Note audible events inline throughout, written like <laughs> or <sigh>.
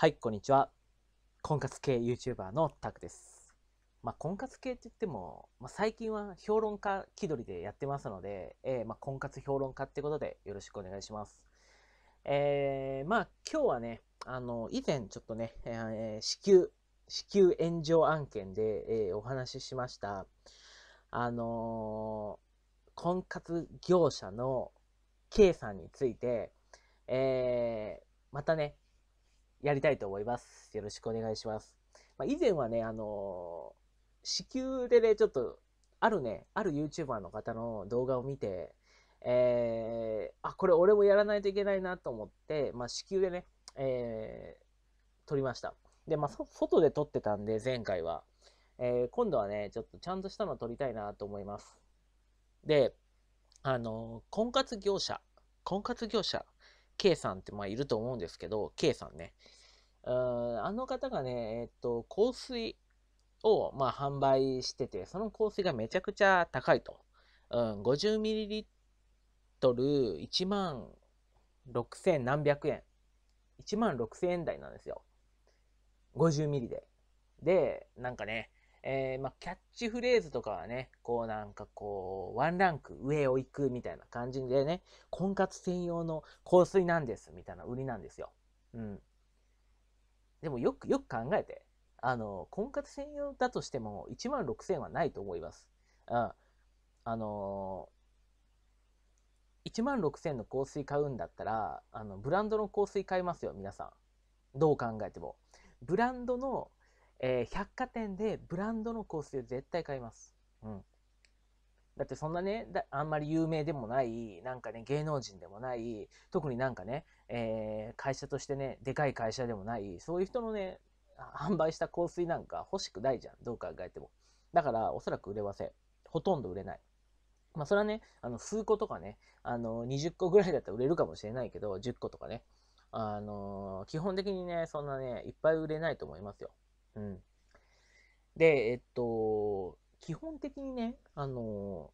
はい、こんにちは。婚活系 YouTuber のタクです。まあ、婚活系って言っても、まあ、最近は評論家気取りでやってますので、えー、まあ、婚活評論家ってことでよろしくお願いします。えー、まあ、今日はね、あの、以前ちょっとね、えー、子宮、子宮炎上案件で、えお話ししました、あの婚活業者の K さんについて、えまたね、やりたいと思います。よろしくお願いします。まあ、以前はね、あのー、子宮でね、ちょっと、あるね、ある YouTuber の方の動画を見て、えー、あ、これ俺もやらないといけないなと思って、まあ、子宮でね、えー、撮りました。で、まあ、外で撮ってたんで、前回は。えー、今度はね、ちょっとちゃんとしたの撮りたいなと思います。で、あのー、婚活業者、婚活業者 K さんってまあいると思うんですけど、K さんね。うん、あの方がね、えっと、香水をまあ販売してて、その香水がめちゃくちゃ高いと。うん、50ml1 万6000何百円。1万6000円台なんですよ。50ミリで。で、なんかね、えー、まあ、キャッチフレーズとかはね、こうなんかこう、ワンランク上を行くみたいな感じでね、婚活専用の香水なんですみたいな売りなんですよ。うん。でもよくよく考えて、あの、婚活専用だとしても1万6000円はないと思います。うん。あのー、1万6000の香水買うんだったら、あの、ブランドの香水買いますよ、皆さん。どう考えても。ブランドのえー、百貨店でブランドの香水を絶対買います。うん。だってそんなね、あんまり有名でもない、なんかね、芸能人でもない、特になんかね、えー、会社としてね、でかい会社でもない、そういう人のね、販売した香水なんか欲しくないじゃん。どう考えても。だから、おそらく売れません。ほとんど売れない。まあ、それはね、あの、数個とかね、あの、20個ぐらいだったら売れるかもしれないけど、10個とかね。あのー、基本的にね、そんなね、いっぱい売れないと思いますよ。うん。で、えっと、基本的にね、あの、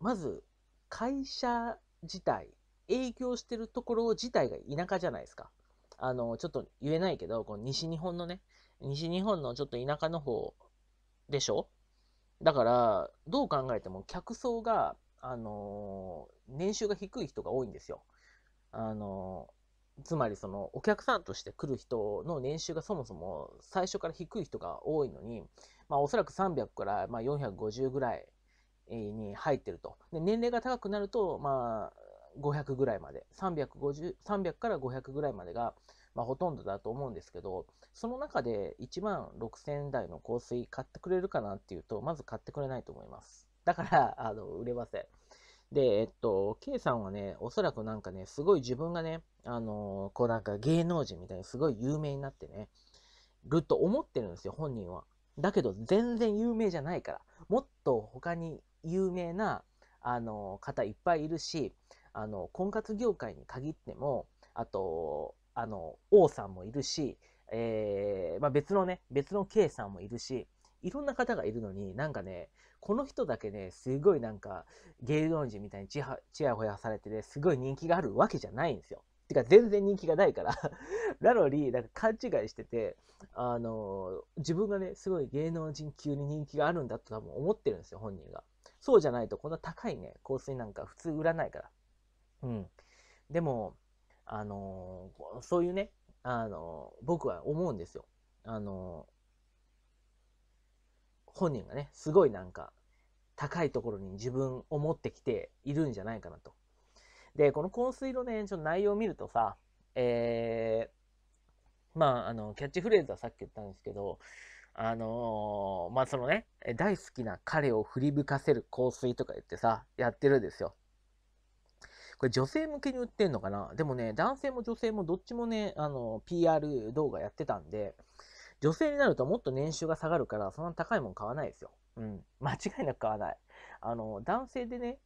まず、会社自体、営業してるところ自体が田舎じゃないですか。あの、ちょっと言えないけど、この西日本のね、西日本のちょっと田舎の方でしょだから、どう考えても客層が、あの年収が低い人が多いんですよ。あのつまりそのお客さんとして来る人の年収がそもそも最初から低い人が多いのに、まあ、おそらく300からまあ450ぐらいに入ってるとで年齢が高くなるとまあ500ぐらいまで350 300から500ぐらいまでがまあほとんどだと思うんですけどその中で1万6000台の香水買ってくれるかなっていうとまず買ってくれないと思いますだからあの売れませんで、えっと、K さんはね、おそらくなんかね、すごい自分がね、あのこうなんか芸能人みたいにすごい有名になってね、ると思ってるんですよ、本人は。だけど、全然有名じゃないから。もっと他に有名な、あの方いっぱいいるし、あの、婚活業界に限っても、あと、あの、王さんもいるし、えー、まあ、別のね、別の K さんもいるし、いろんな方がいるのに、なんかね、この人だけね、すごいなんか、芸能人みたいにちやほやされてね、すごい人気があるわけじゃないんですよ。てか、全然人気がないから <laughs> なのに、なんか勘違いしてて、あの自分がね、すごい芸能人級に人気があるんだと多分思ってるんですよ、本人が。そうじゃないと、こんな高いね、香水なんか普通売らないから。うん。でも、あのそういうね、あの僕は思うんですよ。あの本人がね、すごいなんか、高いところに自分を持ってきているんじゃないかなと。で、この香水のね、ちょっと内容を見るとさ、えー、まあ、あの、キャッチフレーズはさっき言ったんですけど、あのー、まあ、そのね、大好きな彼を振り向かせる香水とか言ってさ、やってるんですよ。これ女性向けに売ってんのかなでもね、男性も女性もどっちもね、あの、PR 動画やってたんで、女性になるともっと年収が下がるから、そんな高いもん買わないですよ。うん。間違いなく買わない。あの、男性でね、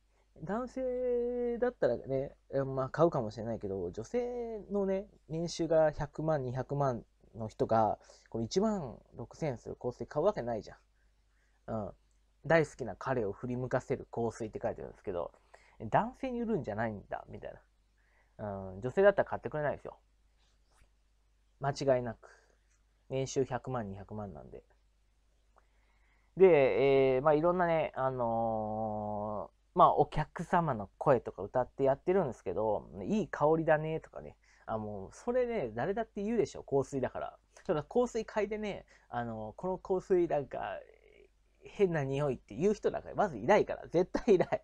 男性だったらね、まあ買うかもしれないけど、女性のね、年収が100万、200万の人が、これ1万6000円する香水買うわけないじゃん。うん。大好きな彼を振り向かせる香水って書いてるんですけど、男性に売るんじゃないんだ、みたいな。うん、女性だったら買ってくれないですよ。間違いなく。年収100万、200万なんで。で、えー、まあいろんなね、あのー、まあお客様の声とか歌ってやってるんですけど、いい香りだねとかね、あもうそれね、誰だって言うでしょ、香水だから。ただ香水嗅いでね、あのー、この香水なんか、変な匂いって言う人なんかまずいないから絶対いない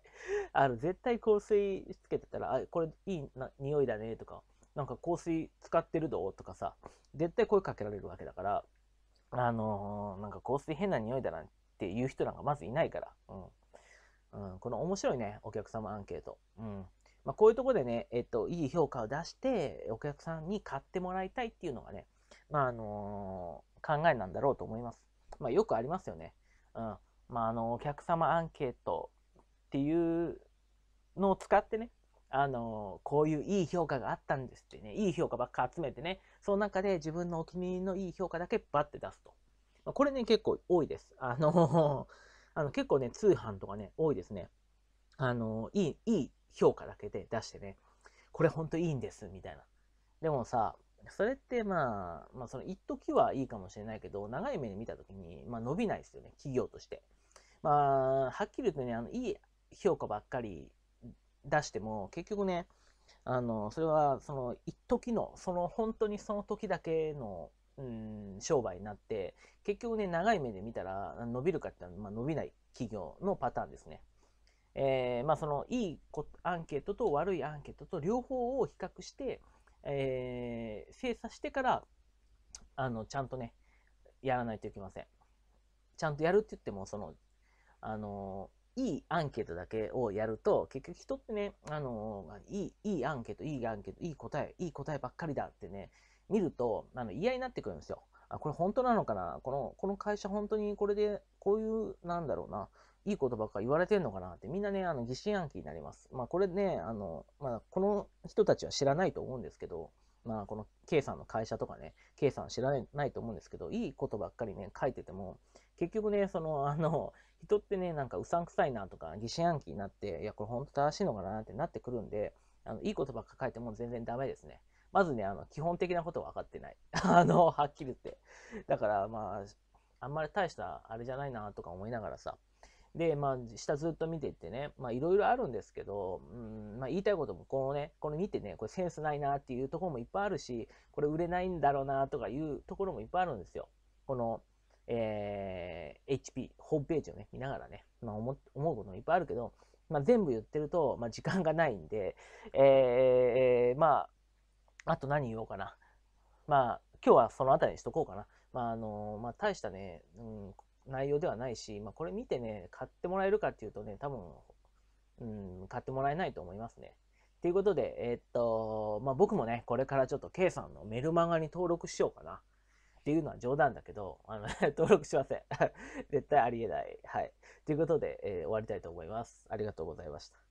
あの絶対香水つけてたらあこれいいな匂いだねとかなんか香水使ってるどとかさ、絶対声かけられるわけだから、あのー、なんか香水変な匂いだなんて言う人なんかまずいないから、うん。うん、この面白いね、お客様アンケート。うん。まあ、こういうとこでね、えっと、いい評価を出して、お客さんに買ってもらいたいっていうのがね、まあ、あのー、考えなんだろうと思います。まあ、よくありますよね。うん。まあ、あの、お客様アンケートっていうのを使ってね、あの、こういういい評価があったんですってね、いい評価ばっか集めてね、その中で自分のお気に入りのいい評価だけバッて出すと。まあ、これね、結構多いです。あの <laughs> あの結構ね、通販とかね、多いですね。あの、いい、いい評価だけで出してね、これほんといいんです、みたいな。でもさ、それってまあ、まあ、その一時はいいかもしれないけど、長い目で見た時に、まあ、伸びないですよね、企業として。まあ、はっきり言うとね、あのいい評価ばっかり出しても、結局ね、あの、それは、その、一時の、その、本当にその時だけの、うん、商売になって、結局ね、長い目で見たら、伸びるかってのは、まあ、伸びない企業のパターンですね。えー、まあ、その、いいアンケートと悪いアンケートと両方を比較して、えー、精査してから、あの、ちゃんとね、やらないといけません。ちゃんとやるって言っても、その、あの、いいアンケートだけをやると、結局人ってね、あのいい、いいアンケート、いいアンケート、いい答え、いい答えばっかりだってね、見ると、あの、嫌になってくるんですよ。あ、これ本当なのかなこの、この会社本当にこれで、こういう、なんだろうな、いいことばっか言われてんのかなって、みんなね、あの、疑心暗鬼になります。まあ、これね、あの、まあ、この人たちは知らないと思うんですけど、まあ、この K さんの会社とかね、K さんは知らないと思うんですけど、いいことばっかりね、書いてても、結局ね、その、あの、<laughs> 人ってね、なんかうさんくさいなとか、疑心暗鬼になって、いや、これ本当正しいのかなってなってくるんで、あのいいことばっか書いても全然ダメですね。まずね、あの基本的なこと分かってない。<laughs> あの、はっきり言って。だから、まあ、あんまり大したあれじゃないなとか思いながらさ。で、まあ、下ずっと見ていってね、まあ、いろいろあるんですけど、うん、まあ、言いたいことも、このね、こ2見てね、これセンスないなっていうところもいっぱいあるし、これ売れないんだろうなとかいうところもいっぱいあるんですよ。この、えー、HP、ホームページをね、見ながらね、まあ思、思うこともいっぱいあるけど、まあ、全部言ってると、まあ、時間がないんで、えー、まあ、あと何言おうかな。まあ、今日はそのあたりにしとこうかな。まあ、あの、まあ、大したね、うん、内容ではないし、まあ、これ見てね、買ってもらえるかっていうとね、多分、うん、買ってもらえないと思いますね。ということで、えー、っと、まあ、僕もね、これからちょっと K さんのメルマガに登録しようかな。っていうのは冗談だけど、あの <laughs> 登録しません。<laughs> 絶対ありえない。はい。ということで、えー、終わりたいと思います。ありがとうございました。